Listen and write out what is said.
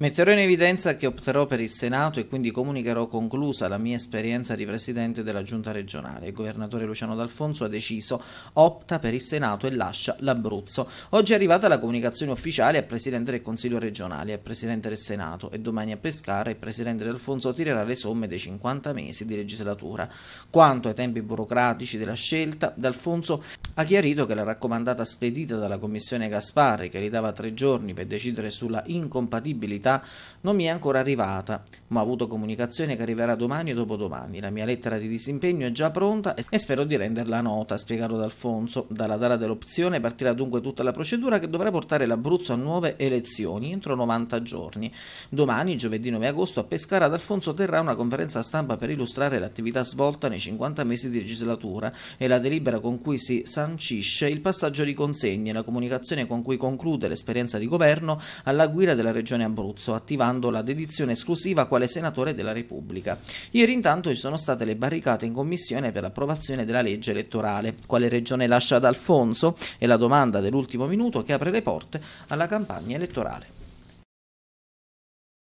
Metterò in evidenza che opterò per il Senato e quindi comunicherò conclusa la mia esperienza di presidente della giunta regionale. Il governatore Luciano D'Alfonso ha deciso, opta per il Senato e lascia l'Abruzzo. Oggi è arrivata la comunicazione ufficiale al presidente del Consiglio regionale, al presidente del Senato e domani a Pescara il presidente D'Alfonso tirerà le somme dei 50 mesi di legislatura. Quanto ai tempi burocratici della scelta, D'Alfonso ha chiarito che la raccomandata spedita dalla commissione Gasparri, che ridava tre giorni per decidere sulla incompatibilità verità non mi è ancora arrivata, ma ho avuto comunicazione che arriverà domani o dopodomani. La mia lettera di disimpegno è già pronta e spero di renderla nota, ha spiegato D'Alfonso. Dalla data dell'opzione partirà dunque tutta la procedura che dovrà portare l'Abruzzo a nuove elezioni entro 90 giorni. Domani, giovedì 9 agosto, a Pescara D'Alfonso terrà una conferenza stampa per illustrare l'attività svolta nei 50 mesi di legislatura e la delibera con cui si sancisce il passaggio di consegne e la comunicazione con cui conclude l'esperienza di governo alla guida della Regione Abruzzo Abruzzo, attivando la dedizione esclusiva quale senatore della Repubblica. Ieri intanto ci sono state le barricate in commissione per l'approvazione della legge elettorale, quale regione lascia ad Alfonso È la domanda dell'ultimo minuto che apre le porte alla campagna elettorale.